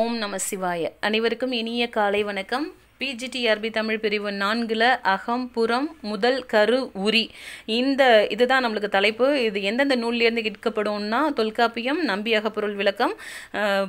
ஓம் நம சிவாய அனைவருக்கும் இனிய காலை வணக்கம் பிஜிடி தமிழ் பிரிவு நான்கில் அகம் புறம் முதல் கரு உரி இந்த இதுதான் நம்மளுக்கு தலைப்பு இது எந்தெந்த நூல்லேருந்து கேட்கப்படும்னா தொல்காப்பியம் நம்பி அகப்பொருள் விளக்கம்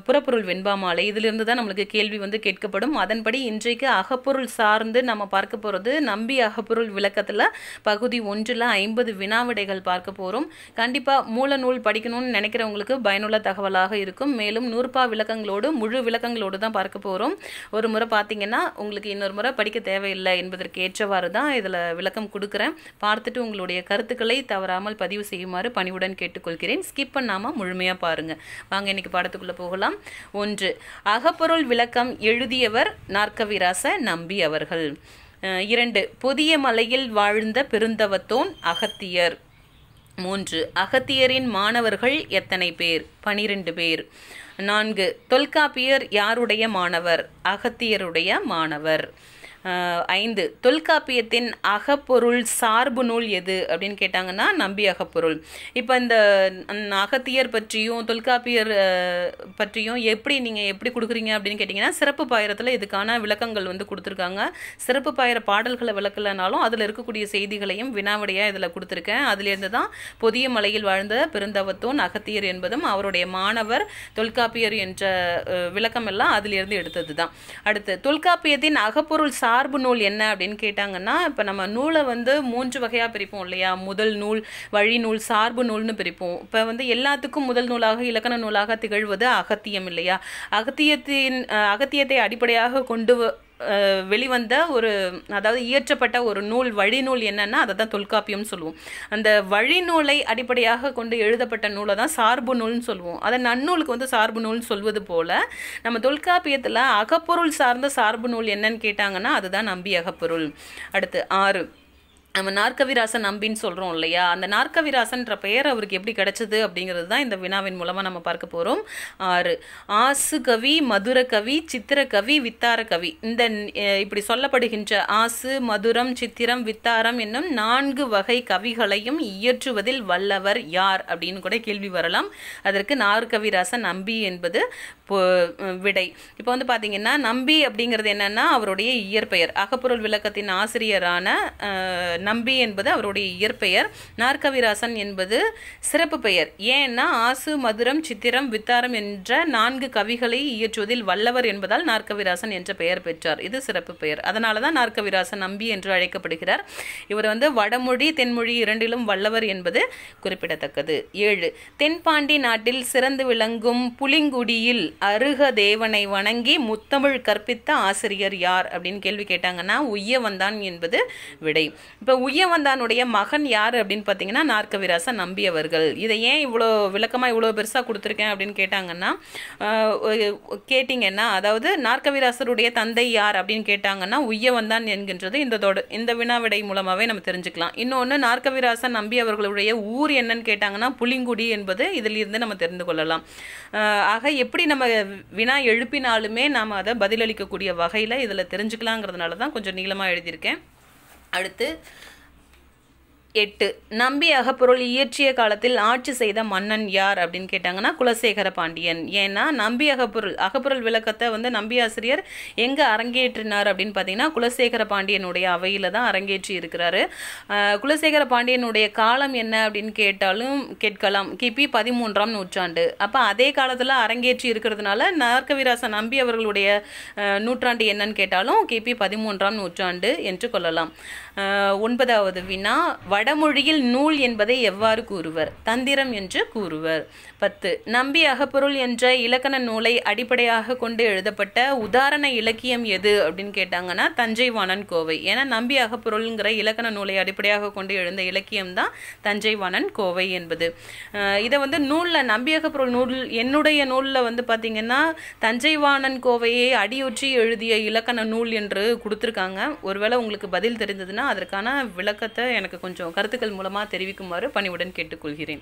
புறப்பொருள் வெண்பாமாலை இதிலிருந்து தான் நம்மளுக்கு கேள்வி வந்து கேட்கப்படும் அதன்படி இன்றைக்கு அகப்பொருள் சார்ந்து நம்ம பார்க்க போகிறது நம்பி அகப்பொருள் விளக்கத்தில் பகுதி ஒன்றில் ஐம்பது வினாவிடைகள் பார்க்க போகிறோம் கண்டிப்பாக மூல நூல் படிக்கணும்னு நினைக்கிறவங்களுக்கு பயனுள்ள தகவலாக இருக்கும் மேலும் நூறுபா விளக்கங்களோடு முழு விளக்கங்களோடு தான் பார்க்க போகிறோம் ஒரு முறை பார்த்தீங்கன்னா உங்களுக்கு அதுக்கு இன்னொரு முறை படிக்க தேவையில்லை என்பதற்கு ஏற்றவாறு தான் இதில் விளக்கம் கொடுக்குறேன் பார்த்துட்டு உங்களுடைய கருத்துக்களை தவறாமல் பதிவு செய்யுமாறு பணிவுடன் கேட்டுக்கொள்கிறேன் ஸ்கிப் பண்ணாமல் முழுமையாக பாருங்கள் வாங்க இன்னைக்கு பாடத்துக்குள்ளே போகலாம் ஒன்று அகப்பொருள் விளக்கம் எழுதியவர் நாற்கவிராச நம்பி அவர்கள் இரண்டு புதிய மலையில் வாழ்ந்த பெருந்தவத்தோன் அகத்தியர் மூன்று அகத்தியரின் மாணவர்கள் எத்தனை பேர் பனிரெண்டு பேர் நான்கு தொல்காப்பியர் யாருடைய மாணவர் அகத்தியருடைய மாணவர் ஐந்து தொல்காப்பியத்தின் அகப்பொருள் சார்பு நூல் எது அப்படின்னு கேட்டாங்கன்னா நம்பி அகப்பொருள் இப்போ இந்த அகத்தியர் பற்றியும் தொல்காப்பியர் பற்றியும் எப்படி நீங்கள் எப்படி கொடுக்குறீங்க அப்படின்னு கேட்டிங்கன்னா சிறப்பு பாயிரத்தில் இதுக்கான விளக்கங்கள் வந்து கொடுத்துருக்காங்க சிறப்பு பாயிர பாடல்களை விளக்கலைனாலும் அதில் இருக்கக்கூடிய செய்திகளையும் வினாவடியாக இதில் கொடுத்துருக்கேன் அதுலேருந்து தான் புதிய மலையில் வாழ்ந்த பெருந்தவத்தோன் அகத்தியர் என்பதும் அவருடைய மாணவர் தொல்காப்பியர் என்ற விளக்கம் எல்லாம் அதிலிருந்து எடுத்தது தான் அடுத்து தொல்காப்பியத்தின் அகப்பொருள் சார் சார்பு நூல் என்ன அப்படின்னு கேட்டாங்கன்னா இப்போ நம்ம நூலை வந்து மூன்று வகையாக பிரிப்போம் இல்லையா முதல் நூல் வழி நூல் சார்பு நூல்னு பிரிப்போம் இப்போ வந்து எல்லாத்துக்கும் முதல் நூலாக இலக்கண நூலாக திகழ்வது அகத்தியம் இல்லையா அகத்தியத்தின் அகத்தியத்தை அடிப்படையாக கொண்டு வெளிவந்த ஒரு அதாவது இயற்றப்பட்ட ஒரு நூல் வழிநூல் என்னன்னா அதை தான் தொல்காப்பியம்னு சொல்லுவோம் அந்த வழிநூலை அடிப்படையாக கொண்டு எழுதப்பட்ட நூலை தான் சார்பு நூல்னு சொல்லுவோம் அதை நன்னூலுக்கு வந்து சார்பு நூல்னு சொல்வது போல் நம்ம தொல்காப்பியத்தில் அகப்பொருள் சார்ந்த சார்பு நூல் என்னன்னு கேட்டாங்கன்னா அதுதான் நம்பி அகப்பொருள் அடுத்து ஆறு நம்ம நாற்கவிராசன் நம்பின்னு சொல்கிறோம் இல்லையா அந்த நாற்கவிராசன்ற பெயர் அவருக்கு எப்படி கிடைச்சது அப்படிங்கிறது தான் இந்த வினாவின் மூலமாக நம்ம பார்க்க போகிறோம் ஆறு ஆசு கவி மதுர கவி கவி வித்தார கவி இந்த இப்படி சொல்லப்படுகின்ற ஆசு மதுரம் சித்திரம் வித்தாரம் என்னும் நான்கு வகை கவிகளையும் இயற்றுவதில் வல்லவர் யார் அப்படின்னு கூட கேள்வி வரலாம் அதற்கு நாற்கவிராசன் நம்பி என்பது விடை இப்போ வந்து பார்த்தீங்கன்னா நம்பி அப்படிங்கிறது என்னென்னா அவருடைய இயற்பெயர் அகப்பொருள் விளக்கத்தின் ஆசிரியரான நம்பி என்பது அவருடைய இயற்பெயர் நாற்கவிராசன் என்பது சிறப்பு பெயர் ஏன்னா ஆசு மதுரம் சித்திரம் வித்தாரம் என்ற நான்கு கவிகளை இயற்றுவதில் வல்லவர் என்பதால் நாற்கவிராசன் என்ற பெயர் பெற்றார் இது சிறப்பு பெயர் அதனால தான் நாற்கவிராசன் நம்பி என்று அழைக்கப்படுகிறார் இவர் வந்து வடமொழி தென்மொழி இரண்டிலும் வல்லவர் என்பது குறிப்பிடத்தக்கது ஏழு தென்பாண்டி நாட்டில் சிறந்து விளங்கும் புலிங்குடியில் அருக தேவனை வணங்கி முத்தமிழ் கற்பித்த ஆசிரியர் யார் அப்படின்னு கேள்வி கேட்டாங்கன்னா உய்யவந்தான் என்பது விடை இப்ப இப்போ உய்யவந்தானுடைய மகன் யார் அப்படின்னு பார்த்தீங்கன்னா நாற்கவிராச நம்பி அவர்கள் இதை ஏன் இவ்வளோ விளக்கமாக இவ்வளோ பெருசாக கொடுத்துருக்கேன் அப்படின்னு கேட்டாங்கன்னா கேட்டிங்கன்னா அதாவது நாற்கவிராசருடைய தந்தை யார் அப்படின்னு கேட்டாங்கன்னா உய்யவந்தான் என்கின்றது இந்த தொட இந்த வினாவிடை மூலமாகவே நம்ம தெரிஞ்சுக்கலாம் இன்னொன்று நாற்கவிராச நம்பி அவர்களுடைய ஊர் என்னன்னு கேட்டாங்கன்னா புளிங்குடி என்பது இதிலிருந்து நம்ம தெரிந்து கொள்ளலாம் ஆக எப்படி நம்ம வினா எழுப்பினாலுமே நாம் அதை பதிலளிக்கக்கூடிய வகையில் இதில் தெரிஞ்சுக்கலாங்கிறதுனால தான் கொஞ்சம் நீளமாக எழுதியிருக்கேன் அடுத்து எட்டு நம்பி அகப்பொருள் இயற்றிய காலத்தில் ஆட்சி செய்த மன்னன் யார் அப்படின்னு கேட்டாங்கன்னா குலசேகர பாண்டியன் ஏன்னா நம்பி அகப்பொருள் அகப்பொருள் விளக்கத்தை வந்து நம்பி ஆசிரியர் எங்கே அரங்கேற்றினார் அப்படின்னு பார்த்தீங்கன்னா குலசேகர பாண்டியனுடைய அவையில் தான் அரங்கேற்றி இருக்கிறாரு குலசேகர பாண்டியனுடைய காலம் என்ன அப்படின்னு கேட்டாலும் கேட்கலாம் கிபி பதிமூன்றாம் நூற்றாண்டு அப்போ அதே காலத்தில் அரங்கேற்றி இருக்கிறதுனால நாற்கவிராச நம்பி அவர்களுடைய நூற்றாண்டு என்னன்னு கேட்டாலும் கிபி பதிமூன்றாம் நூற்றாண்டு என்று கொள்ளலாம் ஒன்பதாவது வினா வடமொழியில் நூல் என்பதை எவ்வாறு கூறுவர் தந்திரம் என்று கூறுவர் பத்து நம்பி அகப்பொருள் என்ற இலக்கண நூலை அடிப்படையாக கொண்டு எழுதப்பட்ட உதாரண இலக்கியம் எது அப்படின்னு கேட்டாங்கன்னா தஞ்சை வாணன் கோவை ஏன்னா நம்பி அகப்பொருள்ங்கிற இலக்கண நூலை அடிப்படையாக கொண்டு எழுந்த இலக்கியம் தான் தஞ்சை வாணன் கோவை என்பது இதை வந்து நூலில் நம்பி அகப்பொருள் நூல் என்னுடைய நூலில் வந்து பார்த்திங்கன்னா தஞ்சை வாணன் கோவையை அடியொற்றி எழுதிய இலக்கண நூல் என்று கொடுத்துருக்காங்க ஒருவேளை உங்களுக்கு பதில் தெரிஞ்சதுன்னா அப்படின்னா அதற்கான விளக்கத்தை எனக்கு கொஞ்சம் கருத்துக்கள் மூலமாக தெரிவிக்குமாறு பணிவுடன் கேட்டுக்கொள்கிறேன்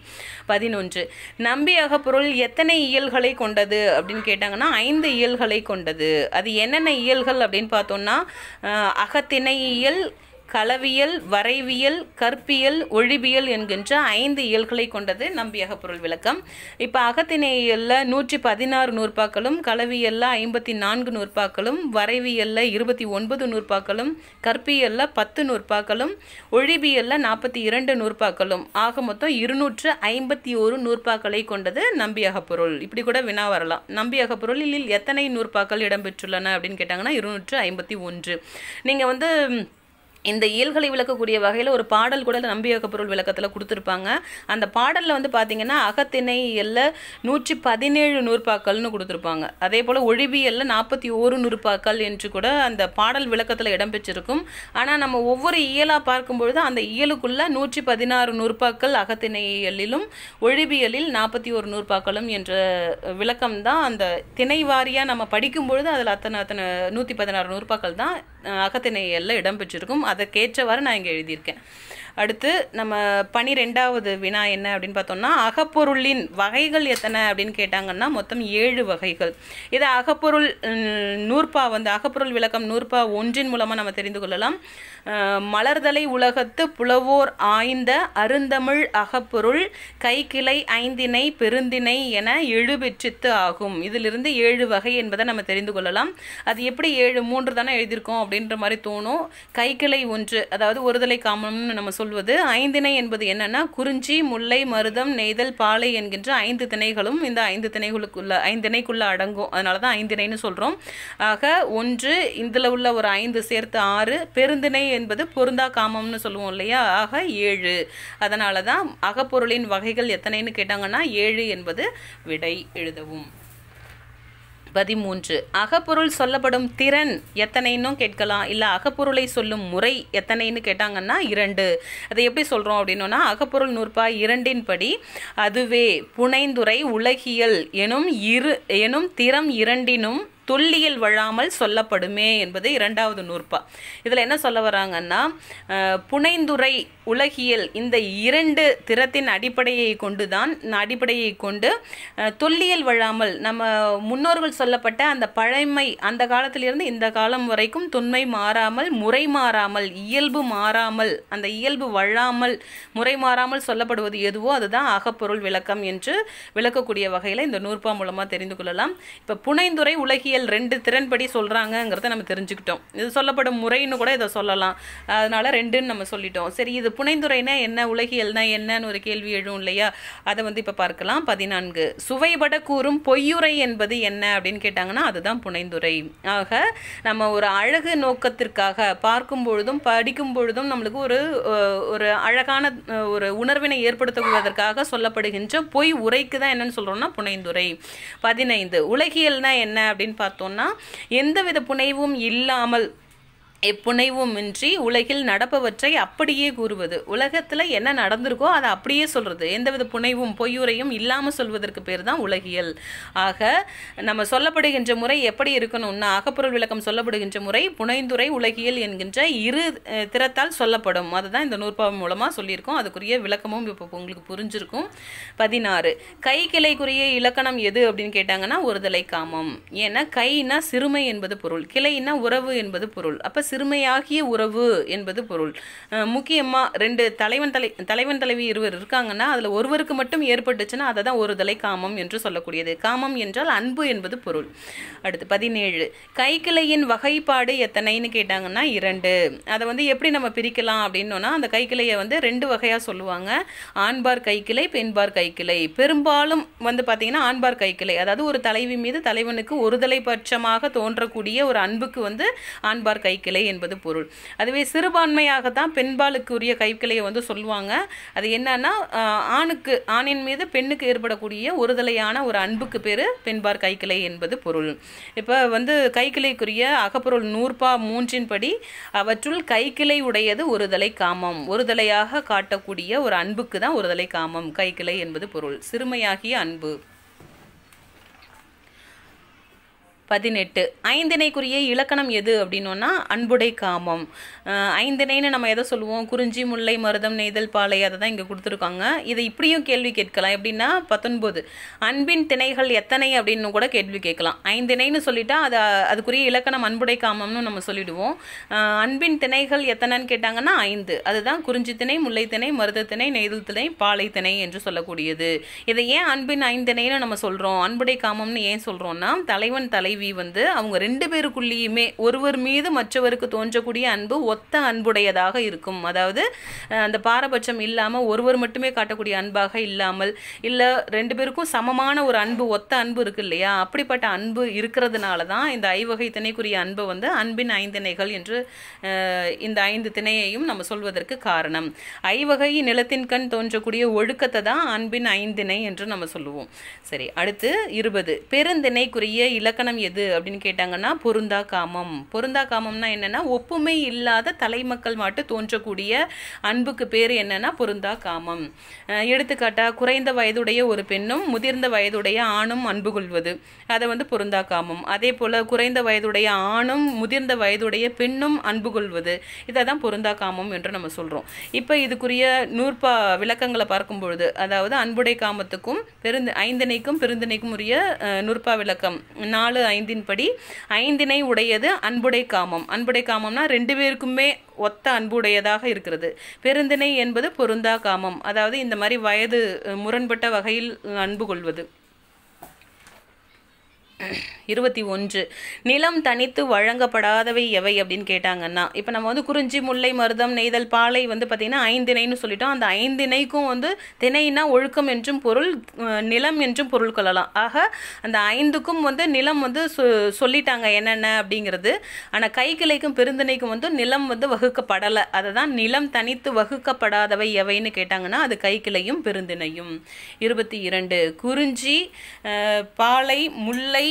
பதினொன்று நம்பி அகப்பொருள் எத்தனை இயல்களை கொண்டது அப்படின்னு கேட்டாங்கன்னா ஐந்து இயல்களை கொண்டது அது என்னென்ன இயல்கள் அப்படின்னு பார்த்தோம்னா அகத்திணையியல் இயல் களவியல் வரைவியல் கற்பியல் ஒழிவியல் என்கின்ற ஐந்து இயல்களை கொண்டது நம்பியக பொருள் விளக்கம் இப்போ அகத்தினேயலில் நூற்றி பதினாறு நூற்பாக்களும் களவியலில் ஐம்பத்தி நான்கு நூற்பாக்களும் வரைவியலில் இருபத்தி ஒன்பது நூற்பாக்களும் கற்பியலில் பத்து நூற்பாக்களும் ஒழிவியலில் நாற்பத்தி இரண்டு நூற்பாக்களும் ஆக மொத்தம் இருநூற்று ஐம்பத்தி ஒரு நூற்பாக்களை கொண்டது நம்பியக பொருள் இப்படி கூட வினா வரலாம் நம்பியக பொருளில் எத்தனை நூற்பாக்கள் இடம்பெற்றுள்ளன அப்படின்னு கேட்டாங்கன்னா இருநூற்று ஐம்பத்தி ஒன்று நீங்கள் வந்து இந்த இயல்களை விளக்கக்கூடிய வகையில் ஒரு பாடல் கூட நம்பியோக பொருள் விளக்கத்தில் கொடுத்துருப்பாங்க அந்த பாடலில் வந்து பார்த்திங்கன்னா அகத்திணை எல்ல நூற்றி பதினேழு நூற்பாக்கள்னு கொடுத்துருப்பாங்க அதே போல் ஒழிபியலில் நாற்பத்தி ஓரு நூற்பாக்கள் என்று கூட அந்த பாடல் விளக்கத்தில் இடம்பெற்றிருக்கும் ஆனால் நம்ம ஒவ்வொரு இயலாக பார்க்கும்பொழுது அந்த இயலுக்குள்ள நூற்றி பதினாறு நூற்பாக்கள் அகத்திணையியலிலும் ஒழிவியலில் நாற்பத்தி ஒரு நூற்பாக்களும் என்ற விளக்கம் தான் அந்த திணை வாரியாக நம்ம படிக்கும்பொழுது அதில் அத்தனை அத்தனை நூற்றி பதினாறு நூற்பாக்கள் தான் அகத்திணையலில் இடம்பெற்றிருக்கும் அதற்கேற்றவாறு நான் இங்கே எழுதியிருக்கேன் அடுத்து நம்ம பனிரெண்டாவது வினா என்ன அப்படின்னு பார்த்தோம்னா அகப்பொருளின் வகைகள் எத்தனை அப்படின்னு கேட்டாங்கன்னா மொத்தம் ஏழு வகைகள் இதை அகப்பொருள் நூற்பா வந்து அகப்பொருள் விளக்கம் நூற்பா ஒன்றின் மூலமாக நம்ம தெரிந்து கொள்ளலாம் மலர்தலை உலகத்து புலவோர் ஆய்ந்த அருந்தமிழ் அகப்பொருள் கைக்கிளை ஐந்தினை பெருந்தினை என எழுபெற்றித்து ஆகும் இதிலிருந்து ஏழு வகை என்பதை நம்ம தெரிந்து கொள்ளலாம் அது எப்படி ஏழு மூன்று தானே எழுதியிருக்கோம் அப்படின்ற மாதிரி தோணும் கைக்கிளை ஒன்று அதாவது ஒருதலை காமம்னு நம்ம சொல்வது ஐந்திணை என்பது என்னன்னா குறிஞ்சி முல்லை மருதம் நெய்தல் பாலை என்கின்ற ஐந்து திணைகளும் இந்த ஐந்து திணைகளுக்குள்ள ஐந்திணைக்குள்ள அடங்கும் அதனால தான் ஐந்திணைன்னு சொல்கிறோம் ஆக ஒன்று இதில் உள்ள ஒரு ஐந்து சேர்த்து ஆறு பெருந்திணை என்பது பொருந்தா காமம்னு சொல்லுவோம் இல்லையா ஆக ஏழு அதனால தான் அகப்பொருளின் வகைகள் எத்தனைன்னு கேட்டாங்கன்னா ஏழு என்பது விடை எழுதவும் பதிமூன்று அகப்பொருள் சொல்லப்படும் திறன் எத்தனைன்னு கேட்கலாம் இல்லை அகப்பொருளை சொல்லும் முறை எத்தனைன்னு கேட்டாங்கன்னா இரண்டு அதை எப்படி சொல்கிறோம் அப்படின்னோன்னா அகப்பொருள் நூற்பாய் இரண்டின்படி அதுவே புனைந்துரை உலகியல் எனும் இரு எனும் திறம் இரண்டினும் தொல்லியல் வழாமல் சொல்லப்படுமே என்பது இரண்டாவது நூற்பா இதில் என்ன சொல்ல வராங்கன்னா புனைந்துரை உலகியல் இந்த இரண்டு திறத்தின் அடிப்படையை கொண்டு தான் அடிப்படையை கொண்டு தொல்லியல் வழாமல் நம்ம முன்னோர்கள் சொல்லப்பட்ட அந்த பழமை அந்த காலத்திலிருந்து இந்த காலம் வரைக்கும் தொன்மை மாறாமல் முறை மாறாமல் இயல்பு மாறாமல் அந்த இயல்பு வழாமல் முறை மாறாமல் சொல்லப்படுவது எதுவோ அதுதான் அகப்பொருள் விளக்கம் என்று விளக்கக்கூடிய வகையில் இந்த நூற்பா மூலமாக தெரிந்து கொள்ளலாம் இப்போ புனைந்துரை உலகியல் இயல் ரெண்டு திறன்படி சொல்கிறாங்கங்கிறத நம்ம தெரிஞ்சுக்கிட்டோம் இது சொல்லப்படும் முறைன்னு கூட இதை சொல்லலாம் அதனால் ரெண்டுன்னு நம்ம சொல்லிட்டோம் சரி இது புனைந்துறைனா என்ன உலகியல்னா என்னன்னு ஒரு கேள்வி எழும் இல்லையா அதை வந்து இப்போ பார்க்கலாம் பதினான்கு சுவைபட கூறும் பொய்யுரை என்பது என்ன அப்படின்னு கேட்டாங்கன்னா அதுதான் புனைந்துரை ஆக நம்ம ஒரு அழகு நோக்கத்திற்காக பார்க்கும் பொழுதும் படிக்கும் பொழுதும் நம்மளுக்கு ஒரு ஒரு அழகான ஒரு உணர்வினை ஏற்படுத்தக்கூடியதற்காக சொல்லப்படுகின்ற பொய் உரைக்கு தான் என்னன்னு சொல்கிறோம்னா புனைந்துரை பதினைந்து உலகியல்னா என்ன அப்படின்னு பார்த்தோம் பார்த்தோன்னா எந்தவித புனைவும் இல்லாமல் புனைவுமின்றி உலகில் நடப்பவற்றை அப்படியே கூறுவது உலகத்தில் என்ன நடந்திருக்கோ அதை அப்படியே சொல்கிறது எந்தவித புனைவும் பொய்யுரையும் இல்லாமல் சொல்வதற்கு பேர் தான் உலகியல் ஆக நம்ம சொல்லப்படுகின்ற முறை எப்படி இருக்கணும்னா அகப்பொருள் விளக்கம் சொல்லப்படுகின்ற முறை புனைந்துரை உலகியல் என்கின்ற இரு திறத்தால் சொல்லப்படும் அதுதான் இந்த நூற்பாவம் மூலமாக சொல்லியிருக்கோம் அதுக்குரிய விளக்கமும் இப்போ உங்களுக்கு புரிஞ்சிருக்கும் பதினாறு கை கிளைக்குரிய இலக்கணம் எது அப்படின்னு கேட்டாங்கன்னா ஒருதலை காமம் ஏன்னா கைனா சிறுமை என்பது பொருள் கிளைனா உறவு என்பது பொருள் அப்போ சிறுமையாகிய உறவு என்பது பொருள் முக்கியமாக ரெண்டு தலைவன் தலை தலைவன் தலைவி இருவர் இருக்காங்கன்னா அதில் ஒருவருக்கு மட்டும் ஏற்பட்டுச்சுன்னா அதை தான் ஒரு தலை காமம் என்று சொல்லக்கூடியது காமம் என்றால் அன்பு என்பது பொருள் அடுத்து பதினேழு கைக்கிளையின் வகைப்பாடு எத்தனைன்னு கேட்டாங்கன்னா இரண்டு அதை வந்து எப்படி நம்ம பிரிக்கலாம் அப்படின்னோன்னா அந்த கைக்கிளையை வந்து ரெண்டு வகையாக சொல்லுவாங்க ஆண்பார் கைக்கிளை பெண்பார் கைக்கிளை பெரும்பாலும் வந்து பார்த்தீங்கன்னா ஆண்பார் கைக்கிளை அதாவது ஒரு தலைவி மீது தலைவனுக்கு ஒருதலை பட்சமாக தோன்றக்கூடிய ஒரு அன்புக்கு வந்து ஆண்பார் கைக்கிளை இல்லை என்பது பொருள் அதுவே சிறுபான்மையாக தான் பெண்பாலுக்கு உரிய கைக்கிளையை வந்து சொல்லுவாங்க அது என்னன்னா ஆணுக்கு ஆணின் மீது பெண்ணுக்கு ஏற்படக்கூடிய ஒருதலையான ஒரு அன்புக்கு பேர் பெண்பார் கைக்கிளை என்பது பொருள் இப்போ வந்து கைக்கிளைக்குரிய அகப்பொருள் நூற்பா மூன்றின்படி அவற்றுள் கைக்கிளை உடையது ஒருதலை காமம் ஒருதலையாக காட்டக்கூடிய ஒரு அன்புக்கு தான் ஒருதலை காமம் கைக்கிளை என்பது பொருள் சிறுமையாகிய அன்பு பதினெட்டு ஐந்திணைக்குரிய இலக்கணம் எது அப்படின்னோன்னா அன்புடை காமம் ஐந்திணைன்னு நம்ம எதை சொல்லுவோம் குறிஞ்சி முல்லை மருதம் நெய்தல் பாலை அதை தான் இங்கே கொடுத்துருக்காங்க இதை இப்படியும் கேள்வி கேட்கலாம் எப்படின்னா பத்தொன்பது அன்பின் திணைகள் எத்தனை அப்படின்னு கூட கேள்வி கேட்கலாம் ஐந்திணைன்னு சொல்லிட்டா அது அதுக்குரிய இலக்கணம் அன்புடை காமம்னு நம்ம சொல்லிடுவோம் அன்பின் திணைகள் எத்தனைன்னு கேட்டாங்கன்னா ஐந்து அதுதான் குறிஞ்சி திணை முல்லை திணை மருத திணை நெய்தல் திணை பாலை திணை என்று சொல்லக்கூடியது இதை ஏன் அன்பின் ஐந்தினைன்னு நம்ம சொல்கிறோம் அன்புடை காமம்னு ஏன் சொல்கிறோம்னா தலைவன் தலைவி மனைவி வந்து அவங்க ரெண்டு பேருக்குள்ளேயுமே ஒருவர் மீது மற்றவருக்கு தோன்றக்கூடிய அன்பு ஒத்த அன்புடையதாக இருக்கும் அதாவது அந்த பாரபட்சம் இல்லாமல் ஒருவர் மட்டுமே காட்டக்கூடிய அன்பாக இல்லாமல் இல்லை ரெண்டு பேருக்கும் சமமான ஒரு அன்பு ஒத்த அன்பு இருக்கு இல்லையா அப்படிப்பட்ட அன்பு இருக்கிறதுனால தான் இந்த ஐவகை திணைக்குரிய அன்பு வந்து அன்பின் ஐந்திணைகள் என்று இந்த ஐந்து திணையையும் நம்ம சொல்வதற்கு காரணம் ஐவகை நிலத்தின் கண் தோன்றக்கூடிய ஒழுக்கத்தை தான் அன்பின் ஐந்திணை என்று நம்ம சொல்லுவோம் சரி அடுத்து இருபது பெருந்திணைக்குரிய இலக்கணம் எது எது அப்படின்னு கேட்டாங்கன்னா பொருந்தா காமம் பொருந்தா காமம்னா என்னென்னா ஒப்புமை இல்லாத தலைமக்கள் மாட்டு தோன்றக்கூடிய அன்புக்கு பேர் என்னென்னா பொருந்தா காமம் எடுத்துக்காட்டாக குறைந்த வயதுடைய ஒரு பெண்ணும் முதிர்ந்த வயதுடைய ஆணும் அன்பு கொள்வது அதை வந்து பொருந்தா காமம் அதே போல் குறைந்த வயதுடைய ஆணும் முதிர்ந்த வயதுடைய பெண்ணும் அன்பு கொள்வது இதை தான் பொருந்தா காமம் என்று நம்ம சொல்கிறோம் இப்போ இதுக்குரிய நூற்பா விளக்கங்களை பார்க்கும் பொழுது அதாவது அன்புடை காமத்துக்கும் பெருந்து ஐந்தனைக்கும் பெருந்தனைக்கும் உரிய நூற்பா விளக்கம் நாலு ஐந்தின் படி ஐந்தினை உடையது அன்புடை காமம் அன்புடை காமம்னா ரெண்டு பேருக்குமே ஒத்த அன்புடையதாக இருக்கிறது பெருந்திணை என்பது பொருந்தா காமம் அதாவது இந்த மாதிரி வயது முரண்பட்ட வகையில் அன்பு கொள்வது இருபத்தி ஒன்று நிலம் தனித்து வழங்கப்படாதவை எவை அப்படின்னு கேட்டாங்கன்னா இப்போ நம்ம வந்து குறிஞ்சி முல்லை மருதம் நெய்தல் பாலை வந்து பார்த்திங்கன்னா ஐந்திணைன்னு சொல்லிட்டோம் அந்த ஐந்திணைக்கும் வந்து திணைனா ஒழுக்கம் என்றும் பொருள் நிலம் என்றும் பொருள் கொள்ளலாம் ஆக அந்த ஐந்துக்கும் வந்து நிலம் வந்து சொல்லிட்டாங்க என்னென்ன அப்படிங்கிறது ஆனால் கைக்கிளைக்கும் பெருந்திணைக்கும் வந்து நிலம் வந்து வகுக்கப்படலை அதை தான் நிலம் தனித்து வகுக்கப்படாதவை எவைன்னு கேட்டாங்கன்னா அது கைக்கிளையும் பெருந்திணையும் இருபத்தி இரண்டு குறிஞ்சி பாலை முல்லை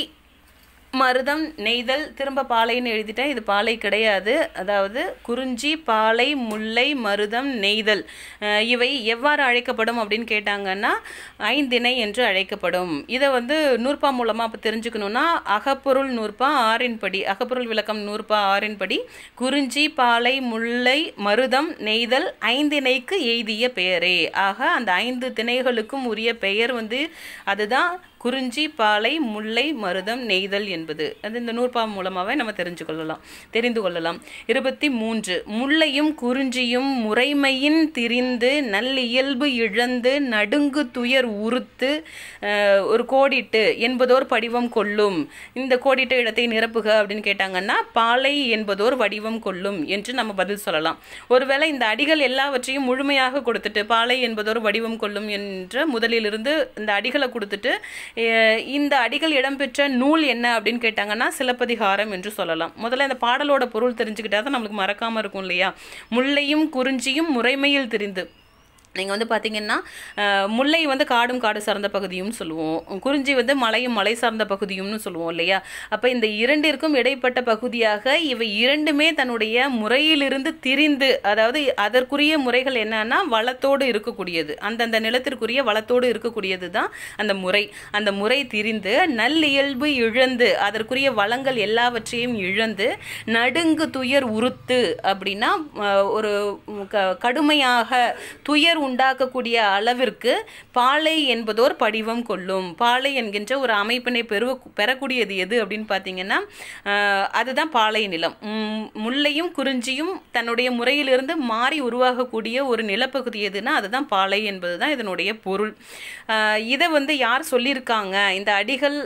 மருதம் நெய்தல் திரும்ப பாலைன்னு எழுதிட்டேன் இது பாலை கிடையாது அதாவது குறிஞ்சி பாலை முல்லை மருதம் நெய்தல் இவை எவ்வாறு அழைக்கப்படும் அப்படின்னு கேட்டாங்கன்னா ஐந்திணை என்று அழைக்கப்படும் இதை வந்து நூற்பா மூலமாக அப்போ தெரிஞ்சுக்கணுன்னா அகப்பொருள் நூற்பா ஆறின்படி அகப்பொருள் விளக்கம் நூற்பா ஆறின்படி குறிஞ்சி பாலை முல்லை மருதம் நெய்தல் ஐந்திணைக்கு எய்திய பெயரே ஆக அந்த ஐந்து திணைகளுக்கும் உரிய பெயர் வந்து அதுதான் குறிஞ்சி பாலை முல்லை மருதம் நெய்தல் என்பது அது இந்த நூற்பா மூலமாகவே நம்ம தெரிஞ்சு கொள்ளலாம் தெரிந்து கொள்ளலாம் இருபத்தி மூன்று முல்லையும் குறிஞ்சியும் முறைமையின் திரிந்து நல்லியல்பு இழந்து நடுங்கு துயர் உறுத்து ஒரு கோடிட்டு என்பதோர் படிவம் கொள்ளும் இந்த கோடிட்ட இடத்தை நிரப்புக அப்படின்னு கேட்டாங்கன்னா பாலை என்பதோர் வடிவம் கொள்ளும் என்று நம்ம பதில் சொல்லலாம் ஒருவேளை இந்த அடிகள் எல்லாவற்றையும் முழுமையாக கொடுத்துட்டு பாலை என்பதோர் வடிவம் கொள்ளும் என்ற முதலிலிருந்து இந்த அடிகளை கொடுத்துட்டு இந்த அடிகள் இடம்பெற்ற நூல் என்ன அப்படின்னு கேட்டாங்கன்னா சிலப்பதிகாரம் என்று சொல்லலாம் முதல்ல இந்த பாடலோட பொருள் தெரிஞ்சுக்கிட்டா தான் நம்மளுக்கு மறக்காமல் இருக்கும் இல்லையா முல்லையும் குறிஞ்சியும் முறைமையில் தெரிந்து நீங்கள் வந்து பார்த்தீங்கன்னா முல்லை வந்து காடும் காடு சார்ந்த பகுதியும் சொல்லுவோம் குறிஞ்சி வந்து மலையும் மலை சார்ந்த பகுதியும்னு சொல்லுவோம் இல்லையா அப்போ இந்த இரண்டிற்கும் இடைப்பட்ட பகுதியாக இவை இரண்டுமே தன்னுடைய முறையிலிருந்து திரிந்து அதாவது அதற்குரிய முறைகள் என்னன்னா வளத்தோடு இருக்கக்கூடியது அந்தந்த நிலத்திற்குரிய வளத்தோடு இருக்கக்கூடியது தான் அந்த முறை அந்த முறை திரிந்து நல்லியல்பு இழந்து அதற்குரிய வளங்கள் எல்லாவற்றையும் இழந்து நடுங்கு துயர் உறுத்து அப்படின்னா ஒரு கடுமையாக துயர் உண்டாக்கக்கூடிய அளவிற்கு பாலை என்பதோர் படிவம் கொள்ளும் பாலை என்கின்ற ஒரு அமைப்பினை பெறுவ பெறக்கூடியது எது அப்படின்னு பார்த்தீங்கன்னா அதுதான் பாலை நிலம் முல்லையும் குறிஞ்சியும் தன்னுடைய முறையிலிருந்து மாறி உருவாகக்கூடிய ஒரு நிலப்பகுதி எதுனா அதுதான் பாலை என்பது தான் இதனுடைய பொருள் இதை வந்து யார் சொல்லியிருக்காங்க இந்த அடிகள்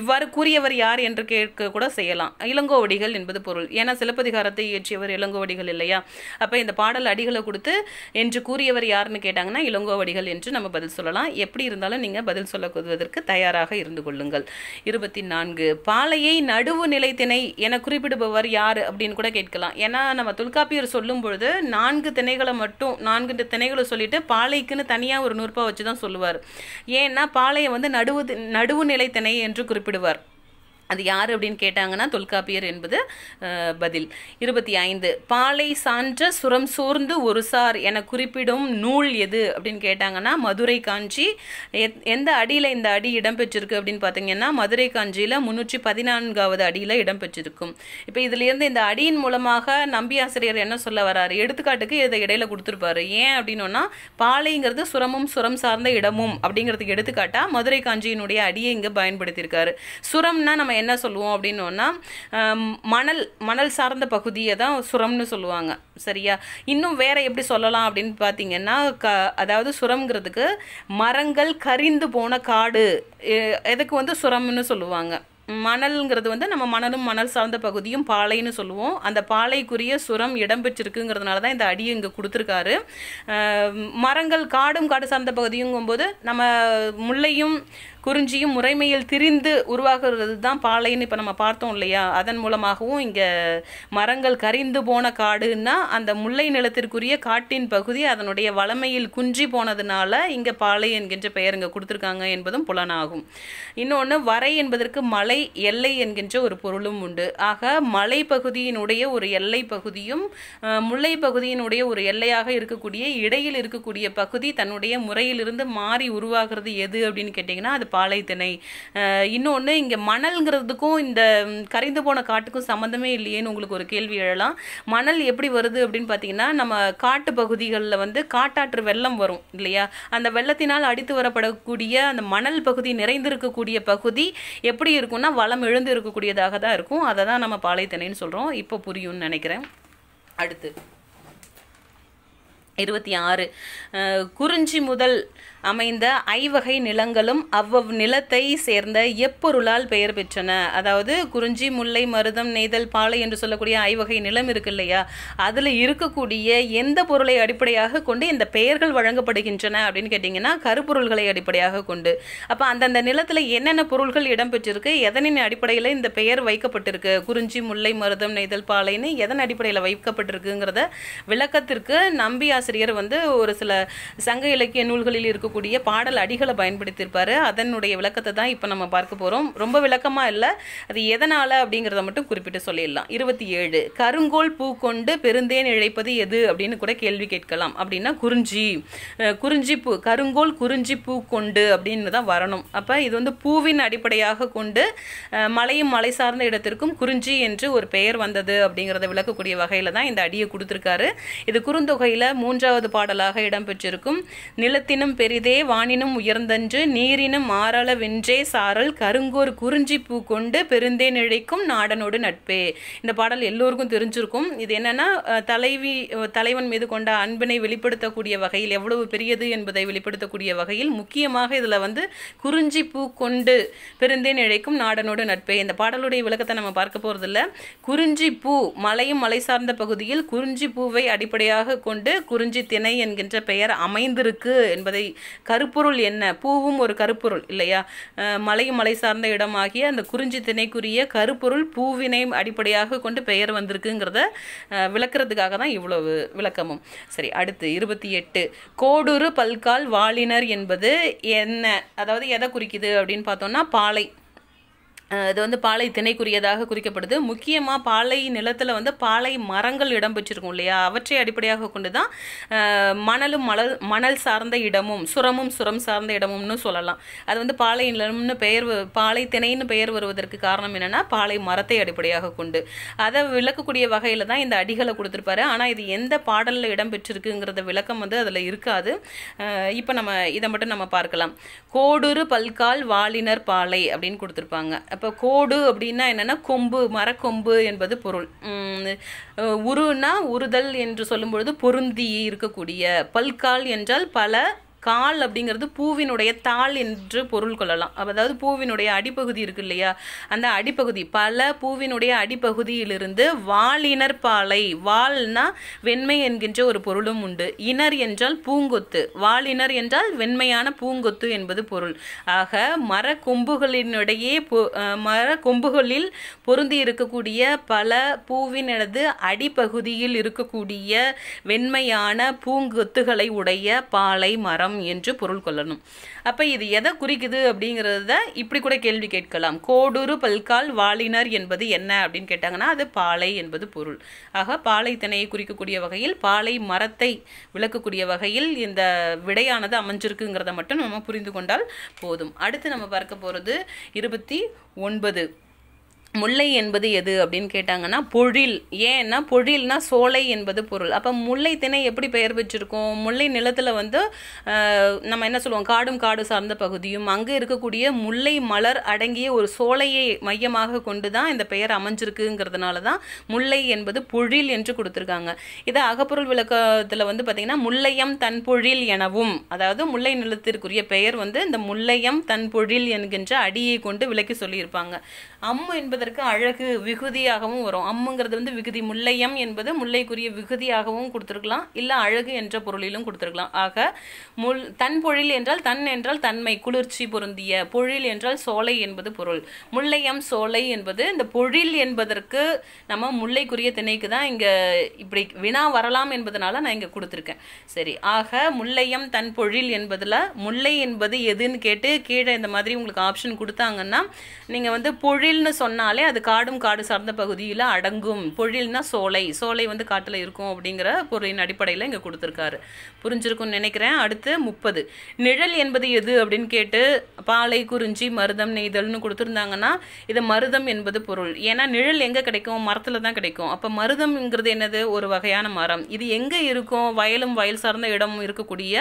இவ்வாறு கூறியவர் யார் என்று கேட்க கூட செய்யலாம் இளங்கோவடிகள் என்பது பொருள் ஏன்னா சிலப்பதிகாரத்தை இயற்றியவர் இளங்கோவடிகள் இல்லையா அப்போ இந்த பாடல் அடிகளை கொடுத்து என்று கூறியவர் யாருன்னு யாருன்னு கேட்டாங்கன்னா இளங்கோவடிகள் என்று நம்ம பதில் சொல்லலாம் எப்படி இருந்தாலும் நீங்கள் பதில் சொல்லக்குவதற்கு தயாராக இருந்து கொள்ளுங்கள் இருபத்தி நான்கு பாலையை நடுவு நிலைத்திணை என குறிப்பிடுபவர் யார் அப்படின்னு கூட கேட்கலாம் ஏன்னா நம்ம தொல்காப்பியர் சொல்லும் பொழுது நான்கு திணைகளை மட்டும் நான்கு திணைகளை சொல்லிட்டு பாலைக்குன்னு தனியாக ஒரு நூறுபா வச்சு தான் சொல்லுவார் ஏன்னா பாலையை வந்து நடுவு நடுவு நிலைத்திணை என்று குறிப்பிடுவார் அது யார் அப்படின்னு கேட்டாங்கன்னா தொல்காப்பியர் என்பது பதில் இருபத்தி ஐந்து பாலை சான்ற சுரம் சோர்ந்து ஒரு சார் என குறிப்பிடும் நூல் எது அப்படின்னு கேட்டாங்கன்னா மதுரை காஞ்சி எந்த அடியில் இந்த அடி இடம்பெற்றிருக்கு அப்படின்னு பார்த்தீங்கன்னா மதுரை காஞ்சியில் முன்னூற்றி பதினான்காவது அடியில் இடம்பெற்றிருக்கும் இப்போ இதுலேருந்து இந்த அடியின் மூலமாக நம்பி ஆசிரியர் என்ன சொல்ல வராரு எடுத்துக்காட்டுக்கு இதை இடையில கொடுத்துருப்பாரு ஏன் அப்படின்னா பாலைங்கிறது சுரமும் சுரம் சார்ந்த இடமும் அப்படிங்கிறதுக்கு எடுத்துக்காட்டாக மதுரை காஞ்சியினுடைய அடியை இங்கே பயன்படுத்தியிருக்காரு சுரம்னா நம்ம என்ன சொல்லுவோம் அப்படின்னோன்னா மணல் மணல் சார்ந்த பகுதியை தான் சுரம்னு சொல்லுவாங்க சரியா இன்னும் வேற எப்படி சொல்லலாம் அப்படின்னு பார்த்தீங்கன்னா க அதாவது சுரம்ங்கிறதுக்கு மரங்கள் கரிந்து போன காடு எதுக்கு வந்து சுரம்னு சொல்லுவாங்க மணல்ங்கிறது வந்து நம்ம மணலும் மணல் சார்ந்த பகுதியும் பாலைன்னு சொல்லுவோம் அந்த பாலைக்குரிய சுரம் இடம்பெற்றிருக்குங்கிறதுனால தான் இந்த அடியை இங்கே கொடுத்துருக்காரு மரங்கள் காடும் காடு சார்ந்த பகுதியுங்கும்போது நம்ம முல்லையும் குறிஞ்சியும் முறைமையில் திரிந்து உருவாகிறது தான் பாலைன்னு இப்போ நம்ம பார்த்தோம் இல்லையா அதன் மூலமாகவும் இங்கே மரங்கள் கரிந்து போன காடுன்னா அந்த முல்லை நிலத்திற்குரிய காட்டின் பகுதி அதனுடைய வளமையில் குன்றி போனதுனால இங்கே பாலை என்கின்ற பெயர் இங்கே கொடுத்துருக்காங்க என்பதும் புலனாகும் இன்னொன்று வரை என்பதற்கு மலை எல்லை என்கின்ற ஒரு பொருளும் உண்டு ஆக மலை பகுதியினுடைய ஒரு எல்லை பகுதியும் முல்லை பகுதியினுடைய ஒரு எல்லையாக இருக்கக்கூடிய இடையில் இருக்கக்கூடிய பகுதி தன்னுடைய முறையிலிருந்து மாறி உருவாகிறது எது அப்படின்னு கேட்டிங்கன்னா அது பாலை இன்னொன்று இங்கே மணல்ங்கிறதுக்கும் இந்த கரைந்து போன காட்டுக்கும் சம்மந்தமே இல்லையேன்னு உங்களுக்கு ஒரு கேள்வி எழலாம் மணல் எப்படி வருது அப்படின்னு பார்த்தீங்கன்னா நம்ம காட்டு பகுதிகளில் வந்து காட்டாற்று வெள்ளம் வரும் இல்லையா அந்த வெள்ளத்தினால் அடித்து வரப்படக்கூடிய அந்த மணல் பகுதி நிறைந்திருக்கக்கூடிய பகுதி எப்படி இருக்கும்னா வளம் எழுந்து இருக்கக்கூடியதாக தான் இருக்கும் அதை தான் நம்ம பாலைத்தனைன்னு சொல்கிறோம் இப்போ புரியும்னு நினைக்கிறேன் அடுத்து இருபத்தி ஆறு குறிஞ்சி முதல் அமைந்த ஐவகை நிலங்களும் அவ்வவ் நிலத்தை சேர்ந்த எப்பொருளால் பெயர் பெற்றன அதாவது குறிஞ்சி முல்லை மருதம் நெய்தல் பாலை என்று சொல்லக்கூடிய ஐவகை நிலம் இருக்கு இல்லையா அதில் இருக்கக்கூடிய எந்த பொருளை அடிப்படையாக கொண்டு இந்த பெயர்கள் வழங்கப்படுகின்றன அப்படின்னு கேட்டிங்கன்னா கருப்பொருள்களை அடிப்படையாக கொண்டு அப்போ அந்தந்த நிலத்தில் என்னென்ன பொருள்கள் இடம்பெற்றிருக்கு எதனின் அடிப்படையில் இந்த பெயர் வைக்கப்பட்டிருக்கு குறிஞ்சி முல்லை மருதம் நெய்தல் பாலைன்னு எதன் அடிப்படையில் வைக்கப்பட்டிருக்குங்கிறத விளக்கத்திற்கு நம்பி பேராசிரியர் வந்து ஒரு சில சங்க இலக்கிய நூல்களில் இருக்கக்கூடிய பாடல் அடிகளை பயன்படுத்தியிருப்பார் அதனுடைய விளக்கத்தை தான் இப்போ நம்ம பார்க்க போகிறோம் ரொம்ப விளக்கமாக இல்லை அது எதனால் அப்படிங்கிறத மட்டும் குறிப்பிட்டு சொல்லிடலாம் இருபத்தி ஏழு கருங்கோல் பூ கொண்டு பெருந்தேன் இழைப்பது எது அப்படின்னு கூட கேள்வி கேட்கலாம் அப்படின்னா குறிஞ்சி குறிஞ்சி பூ கருங்கோல் குறிஞ்சி பூ கொண்டு அப்படின்னு தான் வரணும் அப்போ இது வந்து பூவின் அடிப்படையாக கொண்டு மலையும் மலை சார்ந்த இடத்திற்கும் குறிஞ்சி என்று ஒரு பெயர் வந்தது அப்படிங்கிறத விளக்கக்கூடிய வகையில் தான் இந்த அடியை கொடுத்துருக்காரு இது குறுந்தொகையில் மூணு மூன்றாவது பாடலாக இடம்பெற்றிருக்கும் நிலத்தினும் பெரிதே வானினும் உயர்ந்தன்று நீரினும் மாறள வென்றே சாரல் கருங்கோர் குறிஞ்சி பூ கொண்டு பெருந்தே நிழைக்கும் நாடனோடு நட்பே இந்த பாடல் எல்லோருக்கும் தெரிஞ்சிருக்கும் இது என்னன்னா தலைவி தலைவன் மீது கொண்ட அன்பினை வெளிப்படுத்தக்கூடிய வகையில் எவ்வளவு பெரியது என்பதை வெளிப்படுத்தக்கூடிய வகையில் முக்கியமாக இதில் வந்து குறிஞ்சி பூ கொண்டு பெருந்தே நிழைக்கும் நாடனோடு நட்பே இந்த பாடலுடைய விளக்கத்தை நம்ம பார்க்க போகிறதில்ல குறிஞ்சி பூ மலையும் மலை சார்ந்த பகுதியில் குறிஞ்சி பூவை அடிப்படையாக கொண்டு குறிஞ்சி திணை என்கின்ற பெயர் அமைந்திருக்கு என்பதை கருப்பொருள் என்ன பூவும் ஒரு கருப்பொருள் இல்லையா மலையும் மலை சார்ந்த இடமாகிய அந்த குறிஞ்சி திணைக்குரிய கருப்பொருள் பூவினை அடிப்படையாக கொண்டு பெயர் வந்திருக்குங்கிறத விளக்கிறதுக்காக தான் இவ்வளவு விளக்கமும் சரி அடுத்து இருபத்தி எட்டு கோடுரு பல்கால் வாலினர் என்பது என்ன அதாவது எதை குறிக்குது அப்படின்னு பார்த்தோம்னா பாலை இது வந்து பாலை திணைக்குரியதாக குறிக்கப்படுது முக்கியமாக பாலை நிலத்தில் வந்து பாலை மரங்கள் இடம்பெற்றிருக்கும் இல்லையா அவற்றை அடிப்படையாக கொண்டு தான் மணலும் மணல் மணல் சார்ந்த இடமும் சுரமும் சுரம் சார்ந்த இடமும்னு சொல்லலாம் அது வந்து பாலை நிலம்னு பெயர் பாலை திணைன்னு பெயர் வருவதற்கு காரணம் என்னென்னா பாலை மரத்தை அடிப்படையாக கொண்டு அதை விளக்கக்கூடிய வகையில் தான் இந்த அடிகளை கொடுத்துருப்பாரு ஆனால் இது எந்த பாடலில் இடம்பெற்றிருக்குங்கிறத விளக்கம் வந்து அதில் இருக்காது இப்போ நம்ம இதை மட்டும் நம்ம பார்க்கலாம் கோடுரு பல்கால் வாலினர் பாலை அப்படின்னு கொடுத்துருப்பாங்க அப்போ கோடு அப்படின்னா என்னென்னா கொம்பு மரக்கொம்பு என்பது பொருள் உருன்னா உறுதல் என்று சொல்லும் பொழுது பொருந்தி இருக்கக்கூடிய பல்கால் என்றால் பல கால் அப்படிங்கிறது பூவினுடைய தாள் என்று பொருள் கொள்ளலாம் அதாவது பூவினுடைய அடிப்பகுதி இருக்கு இல்லையா அந்த அடிப்பகுதி பல பூவினுடைய அடிப்பகுதியிலிருந்து வாலினர் பாலை வால்னா வெண்மை என்கின்ற ஒரு பொருளும் உண்டு இனர் என்றால் பூங்கொத்து வாலினர் என்றால் வெண்மையான பூங்கொத்து என்பது பொருள் ஆக மர கொம்புகளினுடையே மர கொம்புகளில் பொருந்தி இருக்கக்கூடிய பல பூவினது அடிப்பகுதியில் இருக்கக்கூடிய வெண்மையான பூங்கொத்துகளை உடைய பாலை மரம் என்று பொருள் கொள்ளணும் அப்போ இது எதை குறிக்குது அப்படிங்கிறத இப்படி கூட கேள்வி கேட்கலாம் கோடூரு பல்கால் வாலினர் என்பது என்ன அப்படின்னு கேட்டாங்கன்னா அது பாலை என்பது பொருள் ஆக பாலை திணையை குறிக்கக்கூடிய வகையில் பாலை மரத்தை விளக்கக்கூடிய வகையில் இந்த விடையானது அமைஞ்சிருக்குங்கிறத மட்டும் நம்ம புரிந்து கொண்டால் போதும் அடுத்து நம்ம பார்க்க போகிறது இருபத்தி ஒன்பது முல்லை என்பது எது அப்படின்னு கேட்டாங்கன்னா பொழில் ஏன்னா பொழில்னா சோலை என்பது பொருள் அப்போ முல்லை தினை எப்படி பெயர் வச்சுருக்கோம் முல்லை நிலத்தில் வந்து நம்ம என்ன சொல்லுவோம் காடும் காடு சார்ந்த பகுதியும் அங்கே இருக்கக்கூடிய முல்லை மலர் அடங்கிய ஒரு சோலையை மையமாக கொண்டு தான் இந்த பெயர் அமைஞ்சிருக்குங்கிறதுனால தான் முல்லை என்பது பொழில் என்று கொடுத்துருக்காங்க இதை அகப்பொருள் விளக்கத்தில் வந்து பார்த்திங்கன்னா முல்லையம் தன் பொழில் எனவும் அதாவது முல்லை நிலத்திற்குரிய பெயர் வந்து இந்த முல்லையம் தன் பொழில் என்கின்ற அடியை கொண்டு விளக்கி சொல்லியிருப்பாங்க அம்மு என்பது அதற்கு அழகு விகுதியாகவும் வரும் அம்முங்கிறது வந்து விகுதி முல்லையம் என்பது முல்லைக்குரிய விகுதியாகவும் கொடுத்துருக்கலாம் இல்லை அழகு என்ற பொருளிலும் கொடுத்துருக்கலாம் ஆக முல் தன் பொழில் என்றால் தன் என்றால் தன்மை குளிர்ச்சி பொருந்திய பொழில் என்றால் சோலை என்பது பொருள் முல்லையம் சோலை என்பது இந்த பொழில் என்பதற்கு நம்ம முல்லைக்குரிய திணைக்கு தான் இங்கே இப்படி வினா வரலாம் என்பதனால நான் இங்கே கொடுத்துருக்கேன் சரி ஆக முல்லையம் தன் பொழில் என்பதில் முல்லை என்பது எதுன்னு கேட்டு கீழே இந்த மாதிரி உங்களுக்கு ஆப்ஷன் கொடுத்தாங்கன்னா நீங்கள் வந்து பொழில்னு சொன்னால் அப்படின்னாலே அது காடும் காடு சார்ந்த பகுதியில் அடங்கும் பொழில்னா சோலை சோலை வந்து காட்டில் இருக்கும் அப்படிங்கிற பொருளின் அடிப்படையில் இங்கே கொடுத்துருக்காரு புரிஞ்சிருக்கும்னு நினைக்கிறேன் அடுத்து முப்பது நிழல் என்பது எது அப்படின்னு கேட்டு பாலை குறிஞ்சி மருதம் நெய்தல்னு கொடுத்துருந்தாங்கன்னா இது மருதம் என்பது பொருள் ஏன்னா நிழல் எங்கே கிடைக்கும் மரத்தில் தான் கிடைக்கும் அப்போ மருதம்ங்கிறது என்னது ஒரு வகையான மரம் இது எங்கே இருக்கும் வயலும் வயல் சார்ந்த இடமும் இருக்கக்கூடிய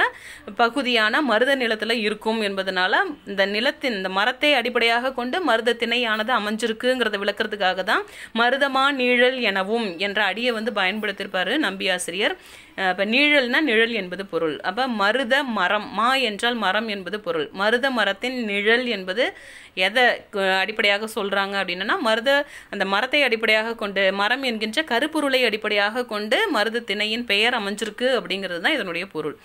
பகுதியான மருத நிலத்தில் இருக்கும் என்பதனால இந்த நிலத்தின் இந்த மரத்தை அடிப்படையாக கொண்டு மருத திணையானது அமைஞ்சிருக்கு எதுங்கிறத விளக்கிறதுக்காக தான் மருதமா நீழல் எனவும் என்ற அடியை வந்து பயன்படுத்தியிருப்பார் ஆசிரியர் இப்போ நீழல்னா நிழல் என்பது பொருள் அப்போ மருத மரம் மா என்றால் மரம் என்பது பொருள் மருத மரத்தின் நிழல் என்பது எதை அடிப்படையாக சொல்கிறாங்க அப்படின்னா மருத அந்த மரத்தை அடிப்படையாக கொண்டு மரம் என்கின்ற கருப்பொருளை அடிப்படையாக கொண்டு மருத திணையின் பெயர் அமைஞ்சிருக்கு அப்படிங்கிறது தான் இதனுடைய பொருள்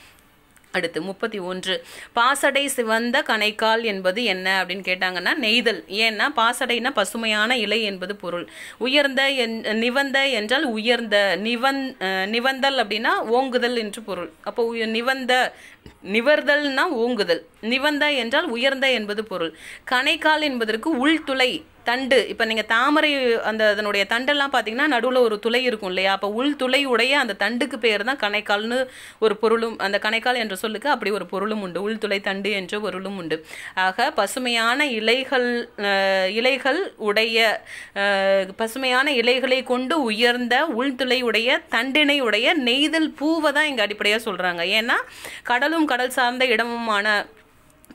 அடுத்து முப்பத்தி ஒன்று பாசடை சிவந்த கணைக்கால் என்பது என்ன அப்படின்னு கேட்டாங்கன்னா நெய்தல் ஏன்னா பாசடைனா பசுமையான இலை என்பது பொருள் உயர்ந்த நிவந்த என்றால் உயர்ந்த நிவந் நிவந்தல் அப்படின்னா ஓங்குதல் என்று பொருள் அப்போ நிவந்த நிவர்தல்னா ஓங்குதல் நிவந்த என்றால் உயர்ந்த என்பது பொருள் கணைக்கால் என்பதற்கு உள்துளை தண்டு இப்போ நீங்கள் தாமரை அந்த அதனுடைய தண்டெல்லாம் பார்த்தீங்கன்னா நடுவில் ஒரு துளை இருக்கும் இல்லையா அப்போ உள் துளை உடைய அந்த தண்டுக்கு பேர் தான் கணைக்கால்னு ஒரு பொருளும் அந்த கணைக்கால் என்ற சொல்லுக்கு அப்படி ஒரு பொருளும் உண்டு உள் துளை தண்டு என்ற பொருளும் உண்டு ஆக பசுமையான இலைகள் இலைகள் உடைய பசுமையான இலைகளை கொண்டு உயர்ந்த உள்துளை உடைய தண்டினை உடைய நெய்தல் பூவை தான் இங்கே அடிப்படையாக சொல்கிறாங்க ஏன்னா கடலும் கடல் சார்ந்த இடமுமான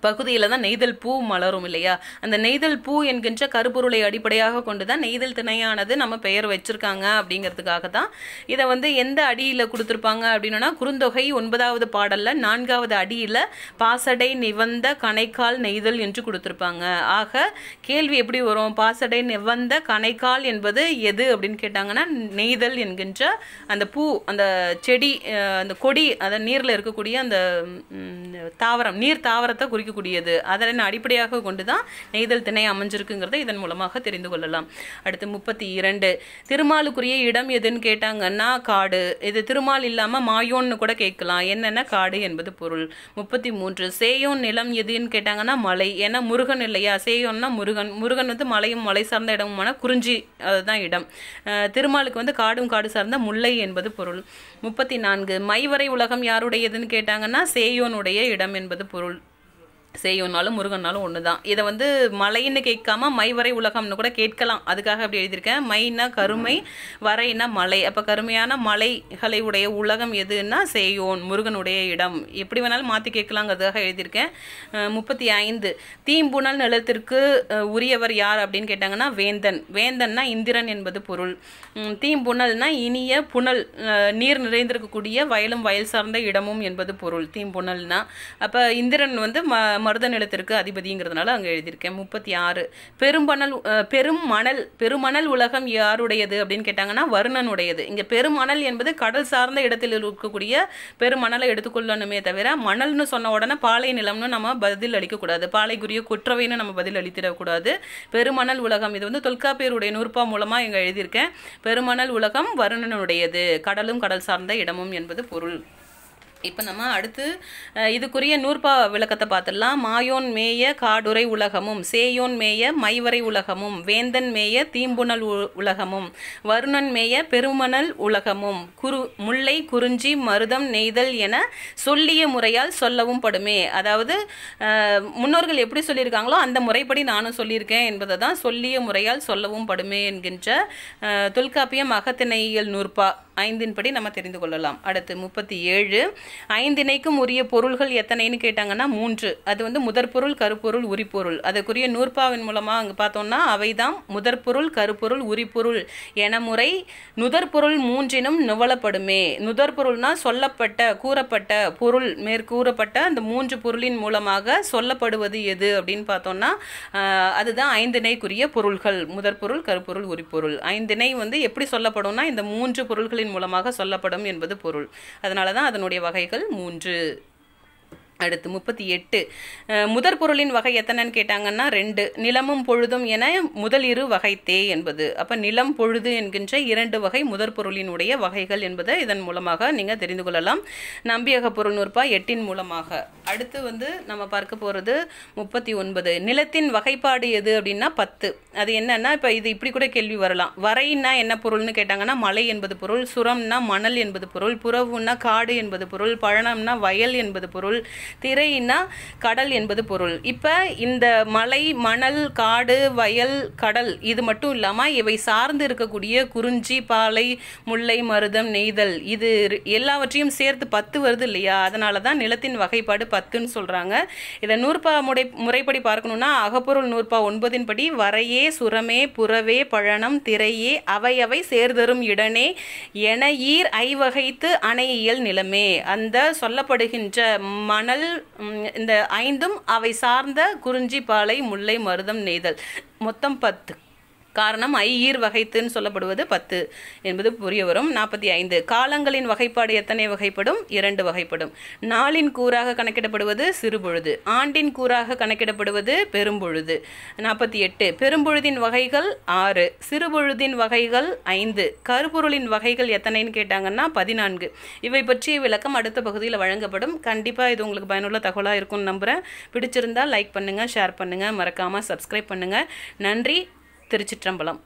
பகுதியில் தான் நெய்தல் பூ மலரும் இல்லையா அந்த நெய்தல் பூ என்கின்ற கருப்பொருளை அடிப்படையாக கொண்டு தான் நெய்தல் திணையானது நம்ம பெயர் வச்சிருக்காங்க அப்படிங்கிறதுக்காக தான் இதை வந்து எந்த அடியில் கொடுத்துருப்பாங்க அப்படின்னா குறுந்தொகை ஒன்பதாவது பாடலில் நான்காவது அடியில் பாசடை நிவந்த கணைக்கால் நெய்தல் என்று கொடுத்துருப்பாங்க ஆக கேள்வி எப்படி வரும் பாசடை நிவந்த கணைக்கால் என்பது எது அப்படின்னு கேட்டாங்கன்னா நெய்தல் என்கின்ற அந்த பூ அந்த செடி அந்த கொடி அதை நீரில் இருக்கக்கூடிய அந்த தாவரம் நீர் தாவரத்தை குறிக்க இருக்கக்கூடியது அதன் அடிப்படையாக கொண்டு தான் நெய்தல் திணை அமைஞ்சிருக்குங்கிறத இதன் மூலமாக தெரிந்து கொள்ளலாம் அடுத்து முப்பத்தி இரண்டு திருமாலுக்குரிய இடம் எதுன்னு கேட்டாங்கன்னா காடு இது திருமால் இல்லாமல் மாயோன்னு கூட கேட்கலாம் என்னென்ன காடு என்பது பொருள் முப்பத்தி மூன்று சேயோன் நிலம் எதுன்னு கேட்டாங்கன்னா மலை ஏன்னா முருகன் இல்லையா சேயோன்னா முருகன் முருகன் வந்து மலையும் மலை சார்ந்த இடமுமான குறிஞ்சி அதுதான் இடம் திருமாலுக்கு வந்து காடும் காடு சார்ந்த முல்லை என்பது பொருள் முப்பத்தி நான்கு மைவரை உலகம் யாருடையதுன்னு கேட்டாங்கன்னா சேயோனுடைய இடம் என்பது பொருள் செய்யும்னாலும் முருகன்னாலும் ஒன்று தான் இதை வந்து மலைன்னு கேட்காம மை வரை உலகம்னு கூட கேட்கலாம் அதுக்காக அப்படி எழுதியிருக்கேன் மைனா கருமை வரைனா மலை அப்போ கருமையான மலைகளை உடைய உலகம் எதுன்னா செய்யோன் முருகனுடைய இடம் எப்படி வேணாலும் மாற்றி கேட்கலாங்கிறதுக்காக எழுதியிருக்கேன் முப்பத்தி ஐந்து தீம்புணல் நிலத்திற்கு உரியவர் யார் அப்படின்னு கேட்டாங்கன்னா வேந்தன் வேந்தன்னா இந்திரன் என்பது பொருள் தீம்புணல்னா இனிய புனல் நீர் நிறைந்திருக்கக்கூடிய வயலும் வயல் சார்ந்த இடமும் என்பது பொருள் தீம்புணல்னா அப்போ இந்திரன் வந்து ம மருத நிலத்திற்கு அதிபதிங்கிறதுனால அங்கே எழுதியிருக்கேன் முப்பத்தி ஆறு பெரும்பணல் பெரும் மணல் பெருமணல் உலகம் யாருடையது அப்படின்னு கேட்டாங்கன்னா வருணனுடையது இங்கே பெருமணல் என்பது கடல் சார்ந்த இடத்தில் இருக்கக்கூடிய பெருமணலை எடுத்துக்கொள்ளணுமே தவிர மணல்னு சொன்ன உடனே பாலை நிலம்னு நம்ம பதில் அளிக்கக்கூடாது பாலைக்குரிய குற்றவைன்னு நம்ம பதில் அளித்திடக்கூடாது பெருமணல் உலகம் இது வந்து தொல்காப்பியருடைய நூற்பா மூலமாக இங்கே எழுதியிருக்கேன் பெருமணல் உலகம் வருணனுடையது கடலும் கடல் சார்ந்த இடமும் என்பது பொருள் இப்போ நம்ம அடுத்து இதுக்குரிய நூற்பா விளக்கத்தை பார்த்துடலாம் மாயோன் மேய காடுரை உலகமும் சேயோன் மேய மைவரை உலகமும் வேந்தன் மேய தீம்புணல் உலகமும் வருணன் மேய பெருமணல் உலகமும் குரு முல்லை குறிஞ்சி மருதம் நெய்தல் என சொல்லிய முறையால் சொல்லவும் படுமே அதாவது முன்னோர்கள் எப்படி சொல்லியிருக்காங்களோ அந்த முறைப்படி நானும் சொல்லியிருக்கேன் என்பதை தான் சொல்லிய முறையால் சொல்லவும் படுமே என்கின்ற தொல்காப்பியம் அகத்திணையியல் நூற்பா ஐந்தின் படி நம்ம தெரிந்து கொள்ளலாம் அடுத்து முப்பத்தி ஏழு ஐந்தினைக்கும் உரிய பொருள்கள் எத்தனைன்னு கேட்டாங்கன்னா மூன்று அது வந்து முதற்பொருள் கருப்பொருள் உரிப்பொருள் அதற்குரிய நூற்பாவின் மூலமாக அங்கே பார்த்தோம்னா அவைதாம் முதற்பொருள் கருப்பொருள் உரிப்பொருள் என முறை நுதற்பொருள் மூன்றினும் நுவலப்படுமே நுதற்பொருள்னா சொல்லப்பட்ட கூறப்பட்ட பொருள் மேற்கூறப்பட்ட அந்த மூன்று பொருளின் மூலமாக சொல்லப்படுவது எது அப்படின்னு பார்த்தோம்னா அதுதான் ஐந்திணைக்குரிய பொருள்கள் முதற்பொருள் கருப்பொருள் உரிப்பொருள் ஐந்திணை வந்து எப்படி சொல்லப்படும்னா இந்த மூன்று பொருள்களின் மூலமாக சொல்லப்படும் என்பது பொருள் அதனால தான் அதனுடைய வகைகள் மூன்று அடுத்து முப்பத்தி எட்டு முதற் பொருளின் வகை எத்தனைன்னு கேட்டாங்கன்னா ரெண்டு நிலமும் பொழுதும் என முதல் இரு வகை தே என்பது அப்போ நிலம் பொழுது என்கின்ற இரண்டு வகை முதற் பொருளினுடைய வகைகள் என்பதை இதன் மூலமாக நீங்கள் தெரிந்து கொள்ளலாம் நம்பியக பொருள் நூற்பா எட்டின் மூலமாக அடுத்து வந்து நம்ம பார்க்க போகிறது முப்பத்தி ஒன்பது நிலத்தின் வகைப்பாடு எது அப்படின்னா பத்து அது என்னென்னா இப்போ இது இப்படி கூட கேள்வி வரலாம் வரைன்னா என்ன பொருள்னு கேட்டாங்கன்னா மலை என்பது பொருள் சுரம்னா மணல் என்பது பொருள் புறவுன்னா காடு என்பது பொருள் பழனம்னா வயல் என்பது பொருள் திரைன்னா கடல் என்பது பொருள் இப்போ இந்த மலை மணல் காடு வயல் கடல் இது மட்டும் இல்லாமல் இவை சார்ந்து இருக்கக்கூடிய குறிஞ்சி பாலை முல்லை மருதம் நெய்தல் இது எல்லாவற்றையும் சேர்த்து பத்து வருது இல்லையா அதனால தான் நிலத்தின் வகைப்பாடு பத்துன்னு சொல்கிறாங்க இதை நூற்பா முறை முறைப்படி பார்க்கணுன்னா அகப்பொருள் நூற்பா ஒன்பதின் படி வரையே சுரமே புறவே பழனம் திரையே அவையவை சேர்தரும் இடனே என ஈர் ஐவகைத்து அணையியல் நிலமே அந்த சொல்லப்படுகின்ற மணல் நெய்தல் இந்த ஐந்தும் அவை சார்ந்த குறிஞ்சி பாலை முல்லை மருதம் நெய்தல் மொத்தம் பத்து காரணம் ஐ ஈர் வகைத்துன்னு சொல்லப்படுவது பத்து என்பது புரிய வரும் நாற்பத்தி ஐந்து காலங்களின் வகைப்பாடு எத்தனை வகைப்படும் இரண்டு வகைப்படும் நாளின் கூறாக கணக்கிடப்படுவது சிறுபொழுது ஆண்டின் கூறாக கணக்கிடப்படுவது பெரும்பொழுது நாற்பத்தி எட்டு பெரும்பொழுதின் வகைகள் ஆறு சிறுபொழுதின் வகைகள் ஐந்து கருப்பொருளின் வகைகள் எத்தனைன்னு கேட்டாங்கன்னா பதினான்கு இவை பற்றிய விளக்கம் அடுத்த பகுதியில் வழங்கப்படும் கண்டிப்பாக இது உங்களுக்கு பயனுள்ள தகவலாக இருக்கும்னு நம்புகிறேன் பிடிச்சிருந்தால் லைக் பண்ணுங்கள் ஷேர் பண்ணுங்கள் மறக்காமல் சப்ஸ்கிரைப் பண்ணுங்கள் நன்றி திருச்சிற்றம்பலம்